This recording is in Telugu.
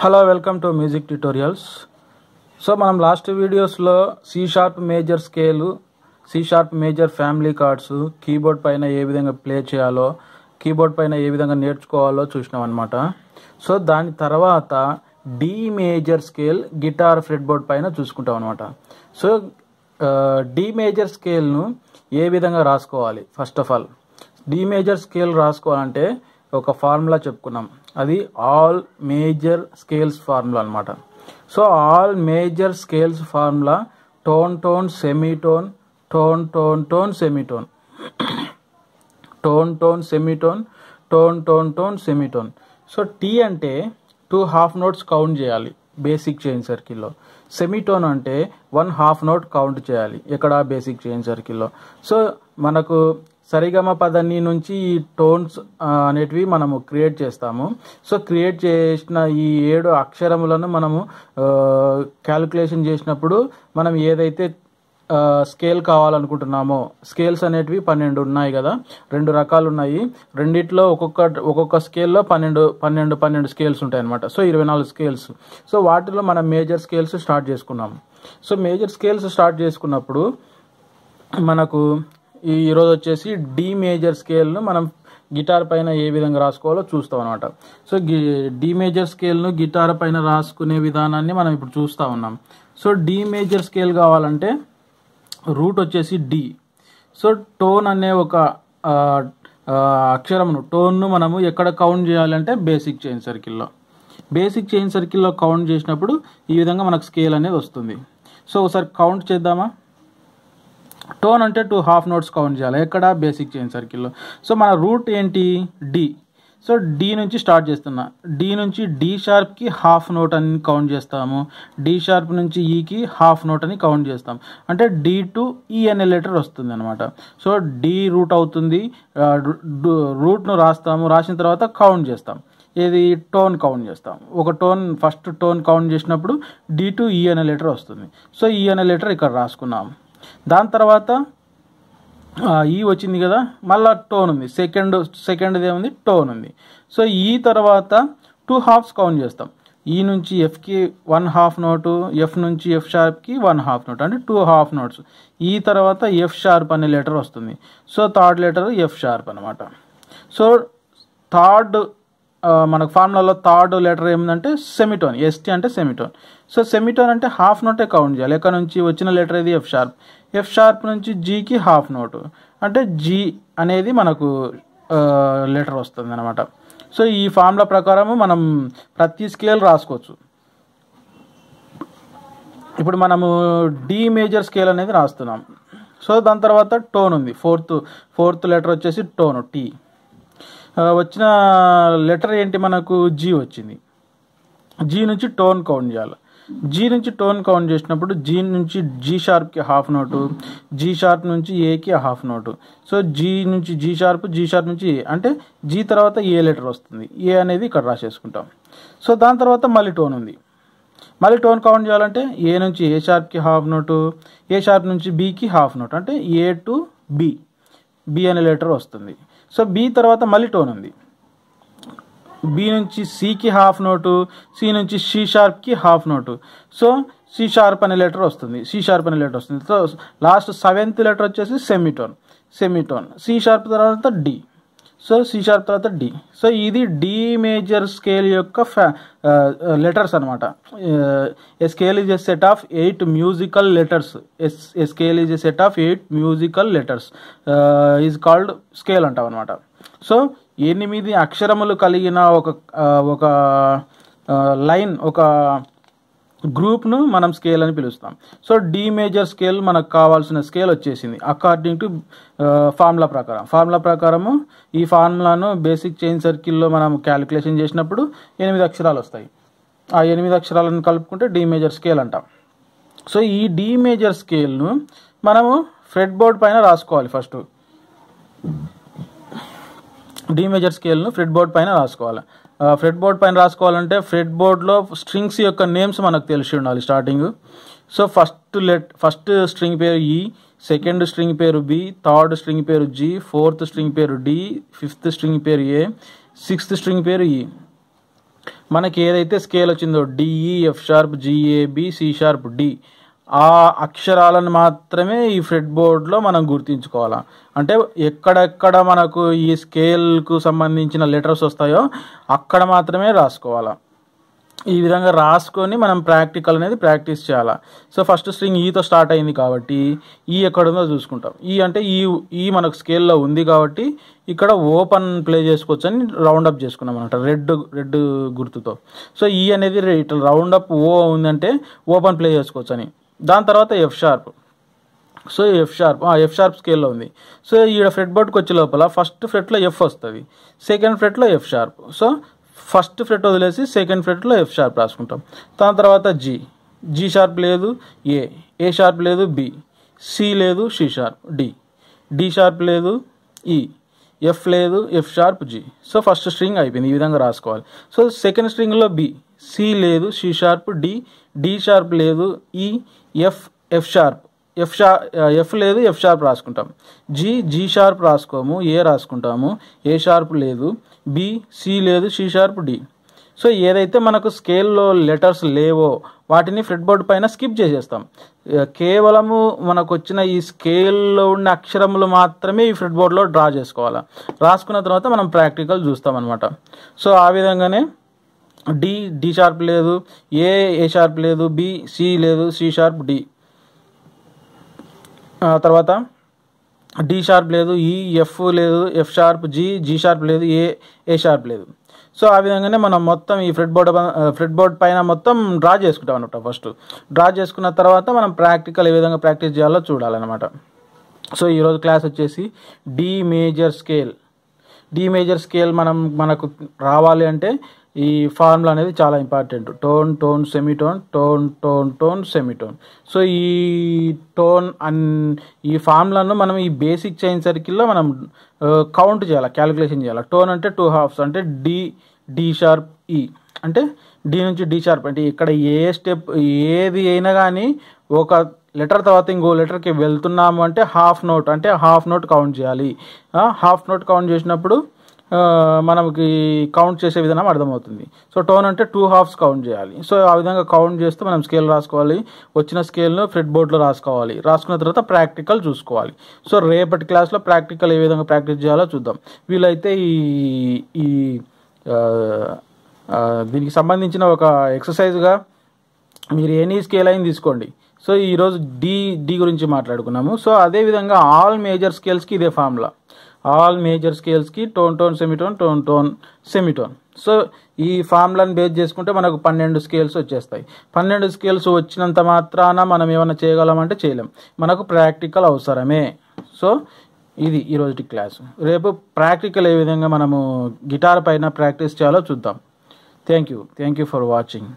Hello welcome to music tutorials so మనం లాస్ట్ వీడియోస్లో C sharp major scale C sharp major family chords keyboard పైన ఏ విధంగా ప్లే చేయాలో కీబోర్డ్ పైన ఏ విధంగా నేర్చుకోవాలో చూసినాం అనమాట సో దాని తర్వాత D major scale guitar fretboard పైన చూసుకుంటాం అనమాట సో డి మేజర్ స్కేల్ను ఏ విధంగా రాసుకోవాలి first of all D major scale రాసుకోవాలంటే ఒక ఫార్ములా చెప్పుకున్నాం అది ఆల్ మేజర్ స్కేల్స్ ఫార్ములా అనమాట so all major scales formula tone tone semitone tone tone tone semitone tone tone semitone tone tone tone semitone so T అంటే టూ హాఫ్ నోట్స్ కౌంట్ చేయాలి బేసిక్ చైన్ సర్కిల్లో సెమీటోన్ అంటే వన్ హాఫ్ నోట్ కౌంట్ చేయాలి ఎక్కడ బేసిక్ చైన్ సర్కిల్లో సో మనకు సరిగమ పదని నుంచి ఈ టోన్స్ అనేటివి మనము క్రియేట్ చేస్తాము సో క్రియేట్ చేసిన ఈ ఏడు అక్షరములను మనము క్యాలిక్యులేషన్ చేసినప్పుడు మనం ఏదైతే స్కేల్ కావాలనుకుంటున్నామో స్కేల్స్ అనేటివి పన్నెండు ఉన్నాయి కదా రెండు రకాలు ఉన్నాయి రెండిట్లో ఒక్కొక్క ఒక్కొక్క స్కేల్లో పన్నెండు పన్నెండు పన్నెండు స్కేల్స్ ఉంటాయి అనమాట సో ఇరవై నాలుగు స్కేల్స్ సో వాటిలో మనం మేజర్ స్కేల్స్ స్టార్ట్ చేసుకున్నాము సో మేజర్ స్కేల్స్ స్టార్ట్ చేసుకున్నప్పుడు మనకు ఈరోజు వచ్చేసి డి మేజర్ స్కేల్ను మనం గిటార్ పైన ఏ విధంగా రాసుకోవాలో చూస్తాం అనమాట సో డి మేజర్ స్కేల్ను గిటార్ పైన రాసుకునే విధానాన్ని మనం ఇప్పుడు చూస్తూ ఉన్నాం సో డి మేజర్ స్కేల్ కావాలంటే రూట్ వచ్చేసి డి సో టోన్ అనే ఒక అక్షరమును టోన్ను మనము ఎక్కడ కౌంట్ చేయాలంటే బేసిక్ చైన్ సర్కిల్లో బేసిక్ చైన్ సర్కిల్లో కౌంట్ చేసినప్పుడు ఈ విధంగా మనకు స్కేల్ అనేది వస్తుంది సో ఒకసారి కౌంట్ చేద్దామా టోన్ అంటే టూ హాఫ్ నోట్స్ కౌంట్ చేయాలి ఎక్కడ బేసిక్ చైన్ సర్కిల్లో సో మన రూట్ ఏంటి డి సో డి నుంచి స్టార్ట్ చేస్తున్నా డి నుంచి డి షార్ప్కి హాఫ్ నోట్ అని కౌంట్ చేస్తాము డి షార్ప్ నుంచి ఈకి e హాఫ్ నోట్ అని కౌంట్ చేస్తాం అంటే డి టు ఈ e అనే లెటర్ వస్తుంది అనమాట సో డి రూట్ అవుతుంది రూట్ను రాస్తాము రాసిన తర్వాత కౌంట్ చేస్తాం ఏది టోన్ కౌంట్ చేస్తాం ఒక టోన్ ఫస్ట్ టోన్ కౌంట్ చేసినప్పుడు డి టు ఈ e అనే లెటర్ వస్తుంది సో ఈ అనే లెటర్ ఇక్కడ రాసుకున్నాము దాని తర్వాత ఈ వచ్చింది కదా మళ్ళా టోన్ ఉంది సెకండ్ సెకండ్ది ఏముంది టోన్ ఉంది సో ఈ తర్వాత టూ హాఫ్స్ కౌంట్ చేస్తాం ఈ నుంచి ఎఫ్కి వన్ హాఫ్ నోటు ఎఫ్ నుంచి ఎఫ్ షార్ప్కి వన్ హాఫ్ నోట్ అంటే టూ హాఫ్ నోట్స్ ఈ తర్వాత ఎఫ్ షార్ప్ అనే లెటర్ వస్తుంది so third letter F sharp అనమాట సో థర్డ్ మనకు ఫార్ములాలో థర్డ్ లెటర్ ఏంటంటే సెమిటోన్ ఎస్టీ అంటే సెమిటోన్ సో సెమిటోన్ అంటే హాఫ్ నోటే కౌంట్ చేయాలి ఎక్కడ నుంచి వచ్చిన లెటర్ ఏది ఎఫ్ షార్ప్ ఎఫ్ షార్ప్ నుంచి జీకి హాఫ్ నోటు అంటే జీ అనేది మనకు లెటర్ వస్తుంది అనమాట సో ఈ ఫార్ములా ప్రకారము మనం ప్రతి స్కేల్ రాసుకోవచ్చు ఇప్పుడు మనము డి మేజర్ స్కేల్ అనేది రాస్తున్నాం సో దాని తర్వాత టోన్ ఉంది ఫోర్త్ ఫోర్త్ లెటర్ వచ్చేసి టోన్ టీ వచ్చిన లెటర్ ఏంటి మనకు జీ వచ్చింది జీ నుంచి టోన్ కౌంట్ చేయాలి జీ నుంచి టోన్ కౌంట్ చేసినప్పుడు జీ నుంచి జీ షార్ప్కి హాఫ్ నోటు జీ షార్ప్ నుంచి ఏకి హాఫ్ నోటు సో జీ నుంచి జీ షార్ప్ జీ షార్ప్ నుంచి ఏ అంటే జీ తర్వాత ఏ లెటర్ వస్తుంది ఏ అనేది ఇక్కడ రాసేసుకుంటాం సో దాని తర్వాత మళ్ళీ టోన్ ఉంది మళ్ళీ టోన్ కౌంట్ చేయాలంటే ఏ నుంచి ఏ షార్ప్కి హాఫ్ నోటు ఏ షార్ప్ నుంచి బీకి హాఫ్ నోట్ అంటే ఏ టు బి బి అనే లెటర్ వస్తుంది సో బి తర్వాత మళ్ళీ టోన్ ఉంది బి నుంచి సికి హాఫ్ నోటు సి నుంచి సి షార్ప్కి half note so C sharp అనే లెటర్ వస్తుంది సి షార్ప్ అనే లెటర్ వస్తుంది సో లాస్ట్ సెవెంత్ లెటర్ వచ్చేసి సెమీటోన్ సెమీటోన్ సి షార్ప్ తర్వాత డి సో సి షార్ప్ తర్వాత డి సో ఇది డి మేజర్ స్కేల్ యొక్క ఫ్యా లెటర్స్ అనమాట A scale is a set of eight musical letters as a scale is a set of eight musical letters is called scale అంటాం అనమాట సో ఎనిమిది అక్షరములు కలిగిన ఒక ఒక లైన్ ఒక గ్రూప్ను మనం స్కేల్ అని పిలుస్తాం సో డి మేజర్ స్కేల్ మనకు కావాల్సిన స్కేల్ వచ్చేసింది అకార్డింగ్ టు ఫార్ములా ప్రకారం ఫార్ములా ప్రకారము ఈ ఫార్ములాను బేసిక్ చైన్ సర్కిల్లో మనం క్యాలిక్యులేషన్ చేసినప్పుడు ఎనిమిది అక్షరాలు వస్తాయి ఆ ఎనిమిది అక్షరాలను కలుపుకుంటే డి మేజర్ స్కేల్ అంటాం సో ఈ డి మేజర్ స్కేల్ను మనము ఫ్రెడ్ బోర్డ్ పైన రాసుకోవాలి ఫస్ట్ డి మేజర్ స్కేల్ను ఫ్రెడ్ బోర్డ్ పైన రాసుకోవాలి ఫ్రెడ్ బోర్డ్ పైన రాసుకోవాలంటే ఫ్రెడ్ బోర్డ్లో స్ట్రింగ్స్ యొక్క నేమ్స్ మనకు తెలిసి ఉండాలి starting so first let first string పేరు ఈ సెకండ్ స్ట్రింగ్ పేరు బి థర్డ్ స్ట్రింగ్ పేరు జి ఫోర్త్ స్ట్రింగ్ పేరు డి ఫిఫ్త్ స్ట్రింగ్ పేరు ఏ సిక్స్త్ స్ట్రింగ్ పేరు ఈ e. మనకి ఏదైతే స్కేల్ వచ్చిందో D E F sharp G A B C sharp D ఆ అక్షరాలను మాత్రమే ఈ ఫ్రెడ్ బోర్డ్లో మనం గుర్తించుకోవాలి అంటే ఎక్కడెక్కడ మనకు ఈ స్కేల్కు సంబంధించిన లెటర్స్ వస్తాయో అక్కడ మాత్రమే రాసుకోవాలి ఈ విధంగా రాసుకొని మనం ప్రాక్టికల్ అనేది ప్రాక్టీస్ చేయాలి సో ఫస్ట్ స్ట్రింగ్ ఈతో స్టార్ట్ అయింది కాబట్టి ఈ ఎక్కడుందో చూసుకుంటాం ఈ అంటే ఈ ఈ మనకు స్కేల్లో ఉంది కాబట్టి ఇక్కడ ఓపెన్ ప్లే చేసుకోవచ్చు అని రౌండప్ చేసుకున్నాం అనమాట రెడ్ రెడ్ గుర్తుతో సో ఈ అనేది ఇట్లా రౌండప్ ఓ ఉందంటే ఓపెన్ ప్లే చేసుకోవచ్చు అని దాని తర్వాత F sharp so F sharp F sharp స్కేల్లో ఉంది సో ఈడ ఫ్రెట్ బోర్డ్కి వచ్చే లోపల ఫస్ట్ ఫ్రెట్లో ఎఫ్ వస్తుంది సెకండ్ ఫ్రెట్లో F sharp so first fret వదిలేసి సెకండ్ ఫ్రెట్లో ఎఫ్ షార్ప్ రాసుకుంటాం దాని తర్వాత జీ జీ షార్ప్ లేదు ఏ ఏ షార్ప్ లేదు బి సి లేదు C sharp D D sharp లేదు ఈ e. ఎఫ్ లేదు F sharp G so first string అయిపోయింది ఈ విధంగా రాసుకోవాలి సో సెకండ్ స్ట్రింగ్లో బి సి లేదు C sharp D D sharp లేదు E e. F F sharp F షా ఎఫ్ లేదు ఎఫ్ షార్ప్ రాసుకుంటాం జీ జీ షార్ప్ రాసుకోము ఏ రాసుకుంటాము ఏ షార్ప్ లేదు బి సి లేదు సి షార్ప్ డి సో ఏదైతే మనకు స్కేల్లో లెటర్స్ లేవో వాటిని ఫ్రెడ్ పైన స్కిప్ చేసేస్తాం uh, కేవలము మనకు వచ్చిన ఈ స్కేల్లో ఉన్న అక్షరములు మాత్రమే ఈ ఫ్రెడ్ డ్రా చేసుకోవాలి రాసుకున్న తర్వాత మనం ప్రాక్టికల్ చూస్తాం అనమాట సో ఆ విధంగానే డి డి షార్ప్ లేదు ఏ ఏ షార్ప్ లేదు బి సి లేదు సి షార్ప్ డి తర్వాత డి షార్ప్ లేదు ఈ ఎఫ్ లేదు F sharp G G sharp లేదు ఏ ఏ షార్ప్ లేదు సో ఆ విధంగానే మనం మొత్తం ఈ ఫ్రెడ్ బోర్డ్ ఫ్రెడ్ బోర్డ్ పైన మొత్తం డ్రా చేసుకుంటాం అనమాట ఫస్ట్ డ్రా చేసుకున్న తర్వాత మనం ప్రాక్టికల్ ఏ విధంగా ప్రాక్టీస్ చేయాలో చూడాలన్నమాట సో ఈరోజు క్లాస్ వచ్చేసి D major scale D major scale మనం మనకు రావాలి అంటే ఈ ఫార్ములా అనేది చాలా important tone tone semitone tone tone tone semitone so ఈ టోన్ అన్ ఈ ఫార్ములాను మనం ఈ బేసిక్ చైన్ సర్కిల్లో మనం కౌంట్ చేయాలి క్యాలిక్యులేషన్ చేయాలి టోన్ అంటే టూ హాఫ్స్ అంటే డి డి షార్ప్ ఈ అంటే డి నుంచి డి షార్ప్ అంటే ఇక్కడ ఏ స్టెప్ ఏది అయినా కానీ ఒక లెటర్ తర్వాత ఇంకో లెటర్కి వెళ్తున్నాము అంటే హాఫ్ నోట్ అంటే హాఫ్ నోట్ కౌంట్ చేయాలి హాఫ్ నోట్ కౌంట్ చేసినప్పుడు మనకి కౌంట్ చేసే విధానం అర్థమవుతుంది సో టోన్ అంటే టూ హాఫ్స్ కౌంట్ చేయాలి సో ఆ విధంగా కౌంట్ చేస్తే మనం స్కేల్ రాసుకోవాలి వచ్చిన స్కేల్ను ఫ్రెడ్ బోర్డ్లో రాసుకోవాలి రాసుకున్న తర్వాత ప్రాక్టికల్ చూసుకోవాలి సో రేపటి క్లాస్లో ప్రాక్టికల్ ఏ విధంగా ప్రాక్టీస్ చేయాలో చూద్దాం వీళ్ళైతే ఈ ఈ దీనికి సంబంధించిన ఒక ఎక్సర్సైజ్గా మీరు ఎనీ స్కేల్ అయింది తీసుకోండి సో ఈరోజు డి డి గురించి మాట్లాడుకున్నాము సో అదేవిధంగా ఆల్ మేజర్ స్కేల్స్కి ఇదే ఫార్ములా ఆల్ మేజర్ స్కేల్స్కి tone tone semitone tone tone semitone so ఈ ఫామ్లను బేస్ చేసుకుంటే మనకు పన్నెండు స్కేల్స్ వచ్చేస్తాయి పన్నెండు స్కేల్స్ వచ్చినంత మాత్రాన మనం ఏమైనా చేయగలమంటే చేయలేం మనకు ప్రాక్టికల్ అవసరమే సో ఇది ఈరోజు క్లాస్ రేపు ప్రాక్టికల్ ఏ విధంగా మనము గిటార్ పైన ప్రాక్టీస్ చేయాలో చూద్దాం thank you thank you for watching